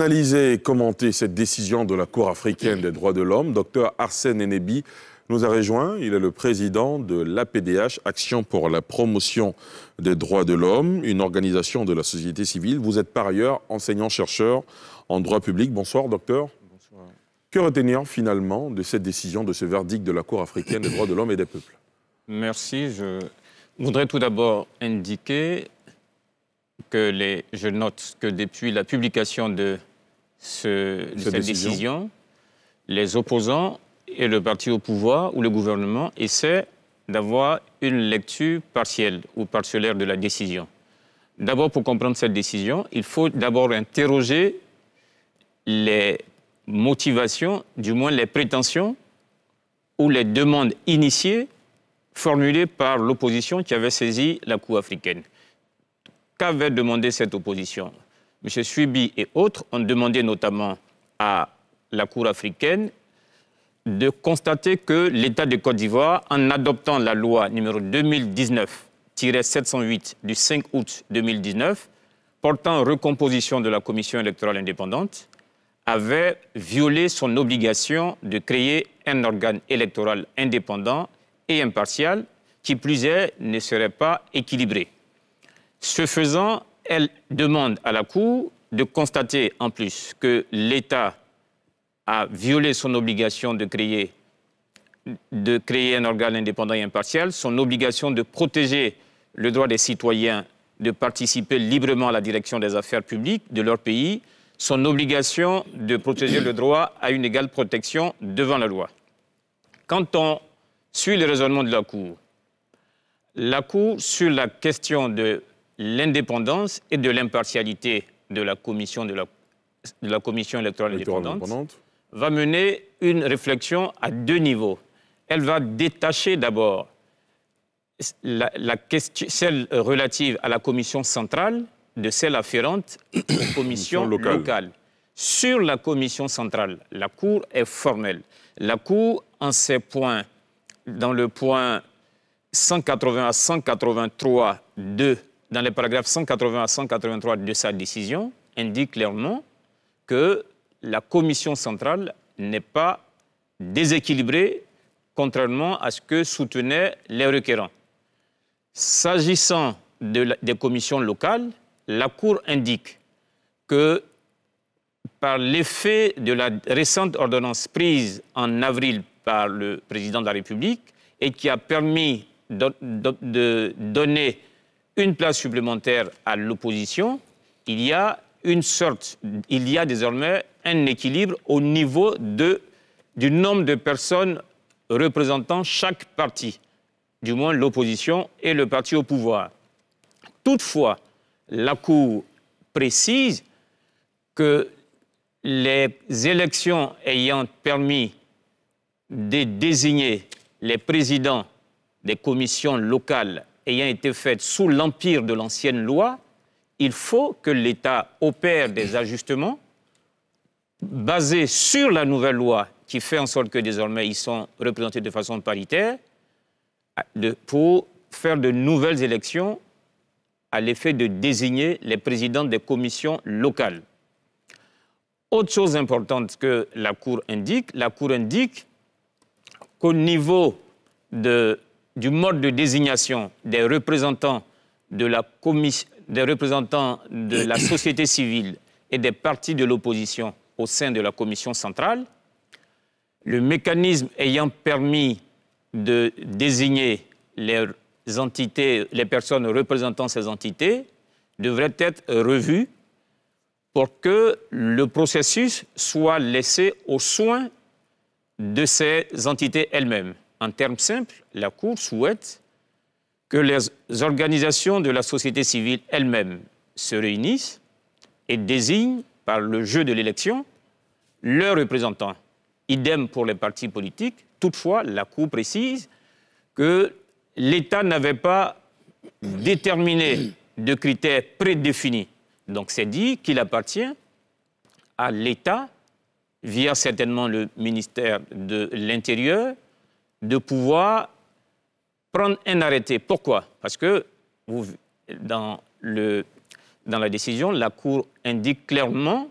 analyser et commenter cette décision de la Cour africaine des droits de l'homme, Dr Arsène Enebi nous a rejoint. Il est le président de l'APDH, Action pour la promotion des droits de l'homme, une organisation de la société civile. Vous êtes par ailleurs enseignant-chercheur en droit public. Bonsoir, docteur. Bonsoir. Que retenir finalement de cette décision, de ce verdict de la Cour africaine des droits de l'homme et des peuples Merci. Je voudrais tout d'abord indiquer que les, je note que depuis la publication de ce, cette, décision. les opposants et le parti au pouvoir ou le gouvernement essaient d'avoir une lecture partielle ou partielle de la décision. D'abord, pour comprendre cette décision, il faut d'abord interroger les motivations, du moins les prétentions ou les demandes initiées formulées par l'opposition qui avait saisi la Cour africaine. Qu'avait demandé cette opposition M. Suibi et autres ont demandé notamment à la Cour africaine de constater que l'État de Côte d'Ivoire, en adoptant la loi numéro 2019-708 du 5 août 2019, portant recomposition de la Commission électorale indépendante, avait violé son obligation de créer un organe électoral indépendant et impartial qui, plus est, ne serait pas équilibré. Ce faisant, elle demande à la Cour de constater en plus que l'État a violé son obligation de créer, un organe indépendant et impartial, son obligation de protéger le droit des citoyens de participer librement à la direction des affaires publiques de leur pays, son obligation de protéger le droit à une égale protection devant la loi. Quand on suit le raisonnement de la Cour, la Cour, sur la question de l'indépendance et de l'impartialité de la commission, de la, commission électorale, indépendante, va mener une réflexion à deux niveaux. Elle va détacher d'abord la, celle relative à la commission centrale de celle afférente aux commissions locales. Sur la commission centrale, la Cour est formelle. La Cour, en ses points, dans le point 180 à 183, 2 dans les paragraphes 180 à 183 de sa décision, indique clairement que la Commission centrale n'est pas déséquilibrée, contrairement à ce que soutenaient les requérants. S'agissant des commissions locales, la Cour indique que par l'effet de la récente ordonnance prise en avril par le président de la République et qui a permis de donner une place supplémentaire à l'opposition, il y a une sorte, il y a désormais un équilibre au niveau de, du nombre de personnes représentant chaque parti, du moins l'opposition et le parti au pouvoir. Toutefois, la Cour précise que les élections ayant permis de désigner les présidents des commissions locales ayant été faite sous l'empire de l'ancienne loi, il faut que l'État opère des ajustements basés sur la nouvelle loi qui fait en sorte que désormais ils sont représentés de façon paritaire pour faire de nouvelles élections à l'effet de désigner les présidents des commissions locales. Autre chose importante que la Cour indique, la Cour indique qu'au niveau de du mode de désignation des représentants de la, société civile et des partis de l'opposition au sein de la commission centrale, le mécanisme ayant permis de désigner les entités, les personnes représentant ces entités, devrait être revu pour que le processus soit laissé aux soins de ces entités elles-mêmes. En termes simples, la Cour souhaite que les organisations de la société civile elles-mêmes se réunissent et désignent, par le jeu de l'élection, leurs représentants. Idem pour les partis politiques. Toutefois, la Cour précise que l'État n'avait pas déterminé de critères prédéfinis. Donc c'est dit qu'il appartient à l'État, via certainement le ministère de l'Intérieur, de pouvoir prendre un arrêté. Pourquoi Parce que dans, la décision, la Cour indique clairement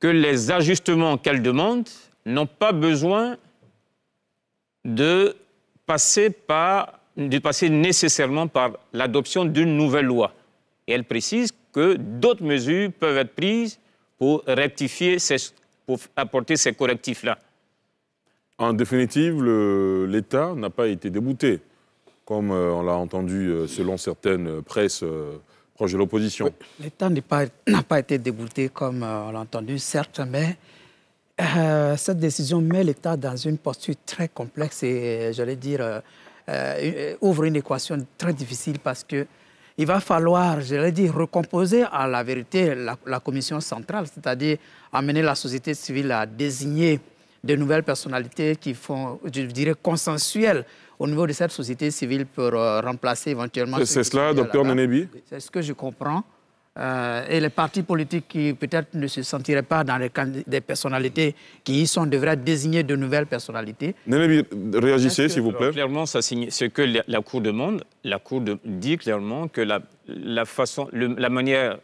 que les ajustements qu'elle demande n'ont pas besoin de passer, nécessairement par l'adoption d'une nouvelle loi. Et elle précise que d'autres mesures peuvent être prises pour rectifier, pour apporter ces correctifs-là. En définitive, l'État n'a pas été débouté, comme euh, on l'a entendu euh, selon certaines euh, presses proches de l'opposition. L'État n'a pas, pas, été débouté, comme on l'a entendu, certes, mais cette décision met l'État dans une posture très complexe et, j'allais dire, ouvre une équation très difficile parce que il va falloir, j'allais dire, recomposer à la vérité la commission centrale, c'est-à-dire amener la société civile à désigner de nouvelles personnalités qui font, je dirais, consensuelles au niveau de cette société civile pour euh, remplacer éventuellement... C'est cela, docteur Nenebi C'est ce que je comprends. Euh, et les partis politiques qui peut-être ne se sentiraient pas dans les des personnalités qui y sont devraient désigner de nouvelles personnalités. Nenebi, réagissez s'il vous plaît. clairement, ça signe ce que la, Cour demande. La Cour dit clairement que la, la façon, la manière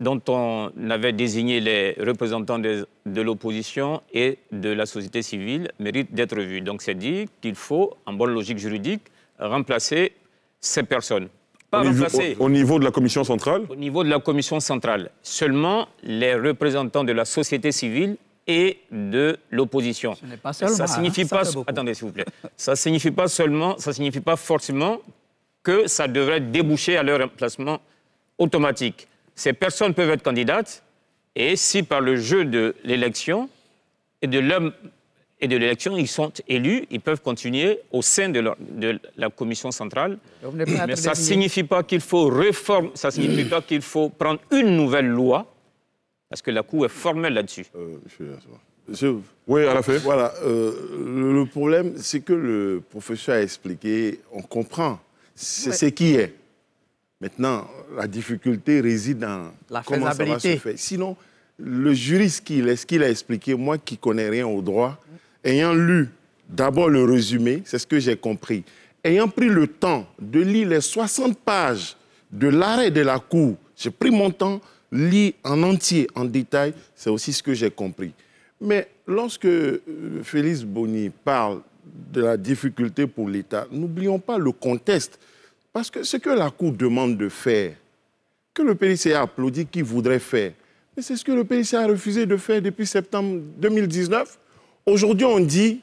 dont on avait désigné les représentants de, l'opposition et de la société civile mérite d'être vus. Donc c'est dit qu'il faut, en bonne logique juridique, remplacer ces personnes. Pas au, remplacer, niveau, au, niveau de la commission centrale Au niveau de la commission centrale. Seulement les représentants de la société civile et de l'opposition. Ça signifie ah, pas. Ça attendez, s'il vous plaît. ça signifie pas seulement. Ça signifie pas forcément que ça devrait déboucher à leur remplacement automatique. Ces personnes peuvent être candidates et si par le jeu de l'élection et de l'homme et de l'élection, ils sont élus, ils peuvent continuer au sein de, la commission centrale. Mais ça ne signifie pas qu'il faut ça signifie pas qu'il faut prendre une nouvelle loi, parce que la Cour est formelle là-dessus. Euh, oui, à la fin. Voilà. Euh, le problème, c'est que le professeur a expliqué, on comprend, c'est ce qui est. Maintenant, la difficulté réside dans la comment ça va se faire. Sinon, le juriste ce qu'il a expliqué, moi qui connais rien au droit, ayant lu d'abord le résumé, c'est ce que j'ai compris, ayant pris le temps de lire les 60 pages de l'arrêt de la Cour, j'ai pris mon temps, lis en entier, en détail, c'est aussi ce que j'ai compris. Mais lorsque euh, Félix Bonny parle de la difficulté pour l'État, n'oublions pas le contexte. Parce que ce que la Cour demande de faire, que le a applaudi qu'il voudrait faire, mais c'est ce que le PIC a refusé de faire depuis septembre 2019. Aujourd'hui, on dit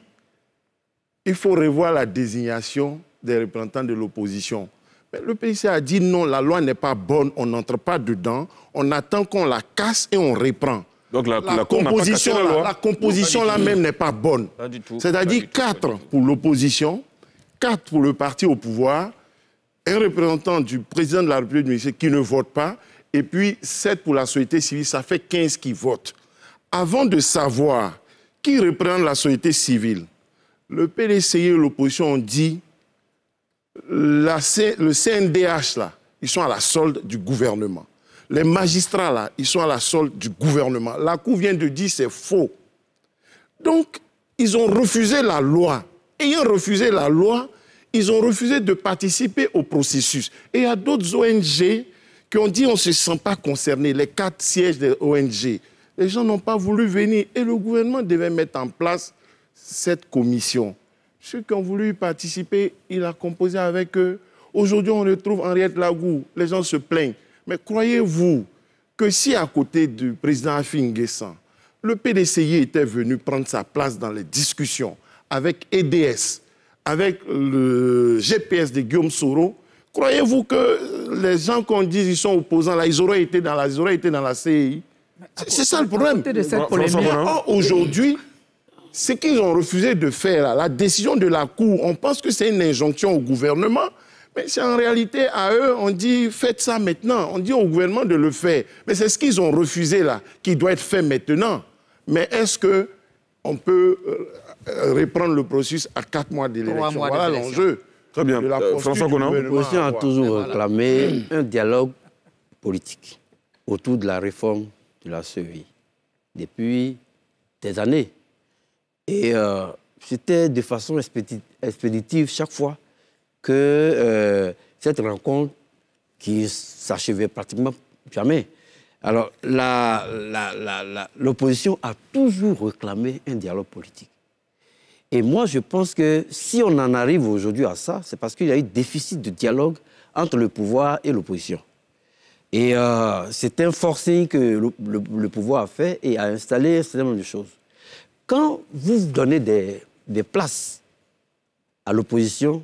il faut revoir la désignation des représentants de l'opposition. Mais le PIC a dit non, la loi n'est pas bonne, on n'entre pas dedans, on attend qu'on la casse et on reprend. Donc la, composition, la, composition là même n'est pas bonne. C'est-à-dire quatre pour l'opposition, quatre pour le parti au pouvoir un représentant du président de la République qui ne vote pas, et puis 7 pour la société civile, ça fait 15 qui votent. Avant de savoir qui représente la société civile, le PDCI et l'opposition ont dit le CNDH, là, ils sont à la solde du gouvernement. Les magistrats, là, ils sont à la solde du gouvernement. La Cour vient de dire c'est faux. Donc, ils ont refusé la loi. Ayant refusé la loi, ils ont refusé de participer au processus. Et il y a d'autres ONG qui ont dit on ne se sent pas concerné, les quatre sièges des ONG. Les gens n'ont pas voulu venir et le gouvernement devait mettre en place cette commission. Ceux qui ont voulu participer, il a composé avec eux. Aujourd'hui, on retrouve Henriette Lagou. Les gens se plaignent. Mais croyez-vous que si à côté du président Afin le PDCI était venu prendre sa place dans les discussions avec EDS, avec le GPS de Guillaume Soro, croyez-vous que les gens qu'on dit ils sont opposants, là, ils auraient été dans la, ils dans la CI C'est ça le problème. Aujourd'hui, ce qu'ils ont refusé de faire, la décision de la Cour, on pense que c'est une injonction au gouvernement, mais c'est en réalité à eux, on dit faites ça maintenant, on dit au gouvernement de le faire. Mais c'est ce qu'ils ont refusé là, qui doit être fait maintenant. Mais est-ce que on peut euh, euh, reprendre le processus à quatre mois de l'élection. Voilà l'enjeu. Très bien. Euh, François Conan. L'opposition a toujours réclamé un dialogue politique autour de la réforme de la survie depuis des années. Et euh, c'était de façon expéditive chaque fois que cette rencontre qui s'achevait pratiquement jamais. Alors, l'opposition a toujours réclamé un dialogue politique. Et moi, je pense que si on en arrive aujourd'hui à ça, c'est parce qu'il y a eu déficit de dialogue entre le pouvoir et l'opposition. Et euh, c'est un forcing que le, pouvoir a fait et a installé un de choses. Quand vous donnez des, des places à l'opposition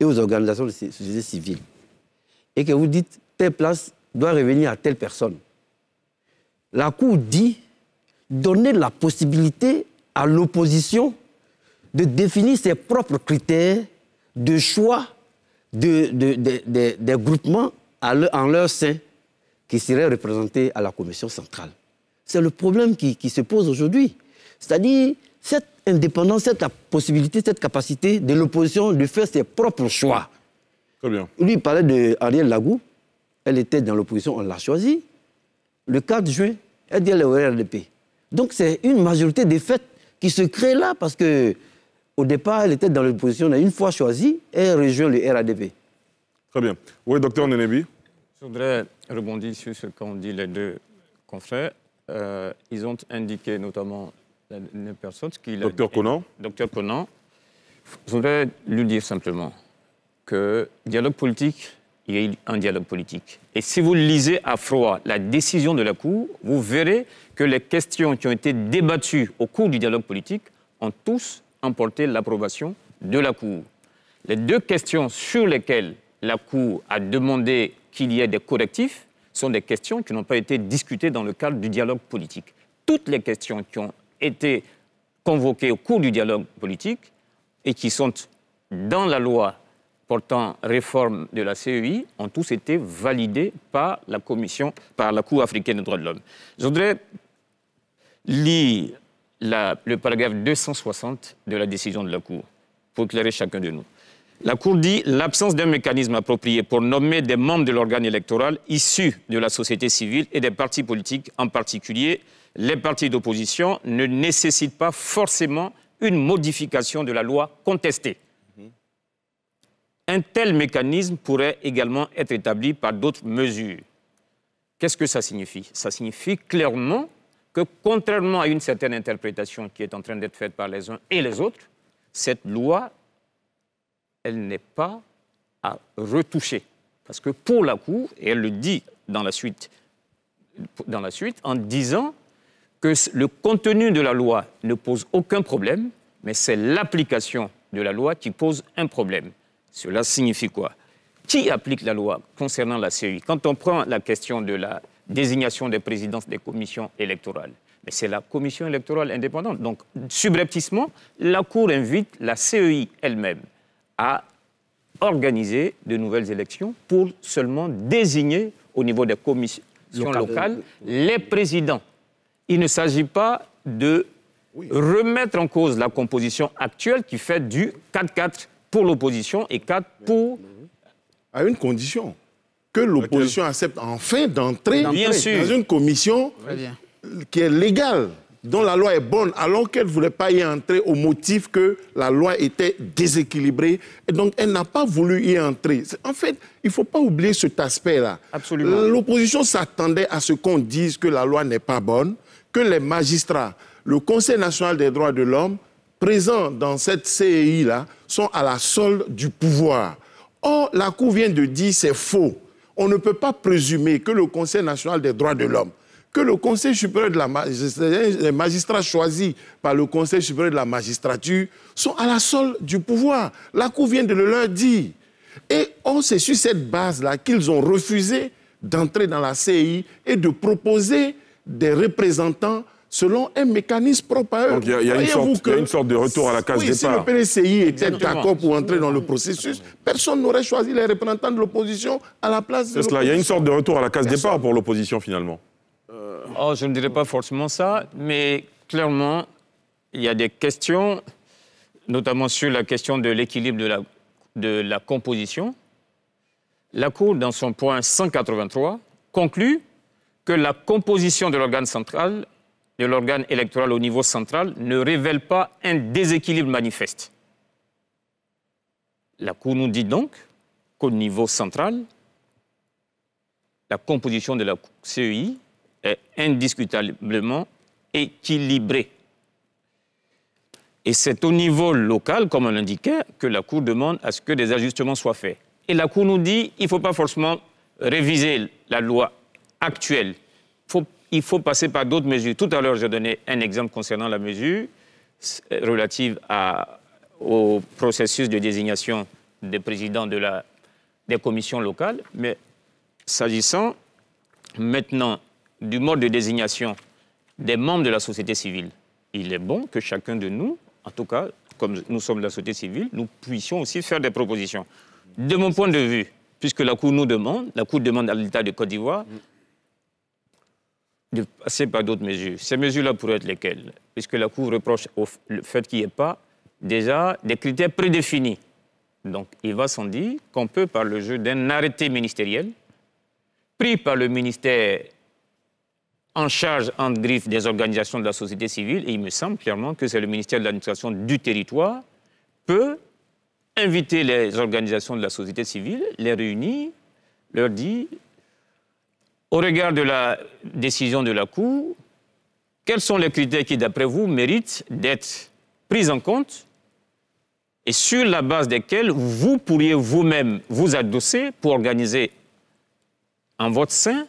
et aux organisations de société civile, et que vous dites telle place doit revenir à telle personne, la Cour dit donner la possibilité à l'opposition de définir ses propres critères de choix des groupements en leur sein qui seraient représentés à la Commission centrale. C'est le problème qui, se pose aujourd'hui. C'est-à-dire cette indépendance, cette possibilité, cette capacité de l'opposition de faire ses propres choix. Lui, il parlait d'Ariel Lagou. Elle était dans l'opposition, on l'a choisie. Le 4 juin, elle dit elle est au RDP. Donc c'est une majorité des faits qui se crée là parce que au départ, elle était dans l'opposition. On une fois choisie, elle rejoint le RADP. Très bien. Oui, docteur Nenebi Je voudrais rebondir sur ce qu'ont dit les deux confrères. Euh, ils ont indiqué, notamment une personne qui... Docteur Conan Docteur Conan. Je voudrais lui dire simplement que dialogue politique, il y a un dialogue politique. Et si vous lisez à froid la décision de la Cour, vous verrez que les questions qui ont été débattues au cours du dialogue politique ont tous emporter l'approbation de la Cour. Les deux questions sur lesquelles la Cour a demandé qu'il y ait des correctifs sont des questions qui n'ont pas été discutées dans le cadre du dialogue politique. Toutes les questions qui ont été convoquées au cours du dialogue politique et qui sont dans la loi portant réforme de la CEI ont tous été validées par la Commission, par la Cour africaine des droits de l'homme. Je voudrais lire le paragraphe 260 de la décision de la Cour, pour éclairer chacun de nous. La Cour dit l'absence d'un mécanisme approprié pour nommer des membres de l'organe électoral issus de la société civile et des partis politiques, en particulier les partis d'opposition, ne nécessite pas forcément une modification de la loi contestée. Un tel mécanisme pourrait également être établi par d'autres mesures. Qu'est-ce que ça signifie Ça signifie clairement que contrairement à une certaine interprétation qui est en train d'être faite par les uns et les autres, cette loi, elle n'est pas à retoucher. Parce que pour la Cour, et elle le dit dans la suite, dans la suite en disant que le contenu de la loi ne pose aucun problème, mais c'est l'application de la loi qui pose un problème. Cela signifie quoi Qui applique la loi concernant la CEI Quand on prend la question de la, désignation des présidents des commissions électorales. Mais c'est la commission électorale indépendante. Donc, subrepticement, la Cour invite la CEI elle-même à organiser de nouvelles élections pour seulement désigner au niveau des commissions locales les présidents. Il ne s'agit pas de remettre en cause la composition actuelle qui fait du 4-4 pour l'opposition et 4 pour... À une condition que l'opposition accepte enfin d'entrer dans une commission qui est légale, dont la loi est bonne, alors qu'elle ne voulait pas y entrer au motif que la loi était déséquilibrée. Et donc, elle n'a pas voulu y entrer. En fait, il ne faut pas oublier cet aspect-là. L'opposition s'attendait à ce qu'on dise que la loi n'est pas bonne, que les magistrats, le Conseil national des droits de l'homme, présents dans cette CEI-là, sont à la solde du pouvoir. Or, la Cour vient de dire c'est faux on ne peut pas présumer que le Conseil national des droits de l'homme, que le Conseil supérieur de la les magistrats choisis par le Conseil supérieur de la magistrature, sont à la solde du pouvoir. La Cour vient de le leur dire. Et on c'est sur cette base-là qu'ils ont refusé d'entrer dans la CI et de proposer des représentants selon un mécanisme propre à eux. Donc il y, a une sorte de retour à la case oui, départ. Si le PDCI était d'accord pour entrer dans le processus, personne n'aurait choisi les représentants de l'opposition à la place de. C'est il y a une sorte de retour à la case départ pour l'opposition finalement. Euh, oh, je ne dirais pas forcément ça, mais clairement, il y a des questions, notamment sur la question de l'équilibre de la, de la composition. La Cour, dans son point 183, conclut que la composition de l'organe central de l'organe électoral au niveau central ne révèle pas un déséquilibre manifeste. La Cour nous dit donc qu'au niveau central, la composition de la CEI est indiscutablement équilibrée. Et c'est au niveau local, comme on l'indiquait, que la Cour demande à ce que des ajustements soient faits. Et la Cour nous dit qu'il ne faut pas forcément réviser la loi actuelle. faut il faut passer par d'autres mesures. Tout à l'heure, j'ai donné un exemple concernant la mesure relative au processus de désignation des présidents de la, des commissions locales, mais s'agissant maintenant du mode de désignation des membres de la société civile, il est bon que chacun de nous, en tout cas, comme nous sommes de la société civile, nous puissions aussi faire des propositions. De mon point de vue, puisque la Cour nous demande, la Cour demande à l'État de Côte d'Ivoire de passer par d'autres mesures. Ces mesures-là pourraient être lesquelles Puisque la Cour reproche au fait qu'il n'y ait pas déjà des critères prédéfinis. Donc il va sans dire qu'on peut, par le jeu d'un arrêté ministériel, pris par le ministère en charge, en griffe, des organisations de la société civile, et il me semble clairement que c'est le ministère de l'administration du territoire, peut inviter les organisations de la société civile, les réunir, leur dire au regard de la décision de la Cour, quels sont les critères qui, d'après vous, méritent d'être pris en compte et sur la base desquels vous pourriez vous-même vous adosser pour organiser en votre sein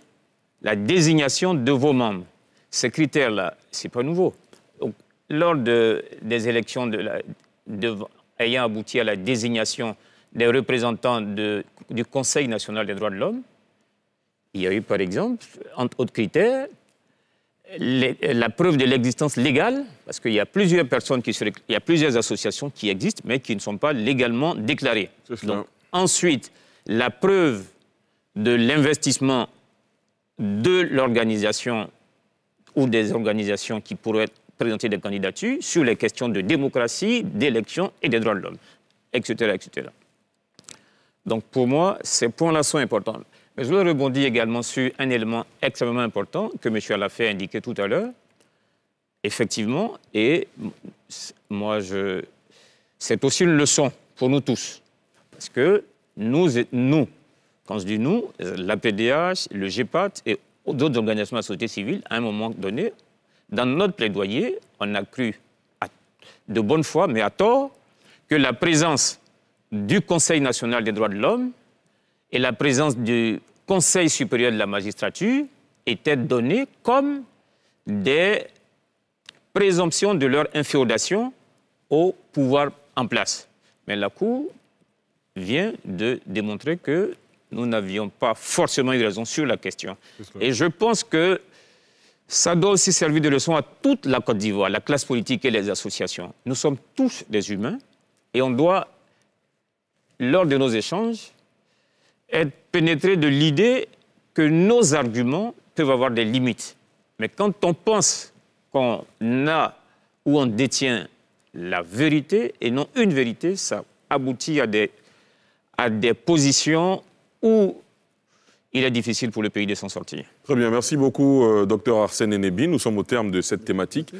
la désignation de vos membres Ces critères-là, ce n'est pas nouveau. lors des élections ayant abouti à la désignation des représentants du Conseil national des droits de l'homme, il y a eu, par exemple, entre autres critères, la preuve de l'existence légale, parce qu'il y a plusieurs personnes qui il y a plusieurs associations qui existent, mais qui ne sont pas légalement déclarées. ensuite, la preuve de l'investissement de l'organisation ou des organisations qui pourraient présenter des candidatures sur les questions de démocratie, d'élection et des droits de l'homme, etc., etc. Donc pour moi, ces points-là sont importants je rebondis rebondir également sur un élément extrêmement important que M. Alafé a indiqué tout à l'heure. Effectivement, et moi, je... c'est aussi une leçon pour nous tous. Parce que nous, nous quand je dis nous, la PDH, le GEPAT et d'autres organisations de la société civile, à un moment donné, dans notre plaidoyer, on a cru de bonne foi, mais à tort, que la présence du Conseil national des droits de l'homme et la présence du Conseil supérieur de la magistrature était donnée comme des présomptions de leur inféodation au pouvoir en place. Mais la Cour vient de démontrer que nous n'avions pas forcément eu raison sur la question. Et je pense que ça doit aussi servir de leçon à toute la Côte d'Ivoire, la classe politique et les associations. Nous sommes tous des humains et on doit, lors de nos échanges, être pénétré de l'idée que nos arguments peuvent avoir des limites. Mais quand on pense qu'on a ou on détient la vérité et non une vérité, ça aboutit à des, à des positions où il est difficile pour le pays de s'en sortir. Très bien, merci beaucoup, euh, docteur Arsène Enebi. Nous sommes au terme de cette thématique.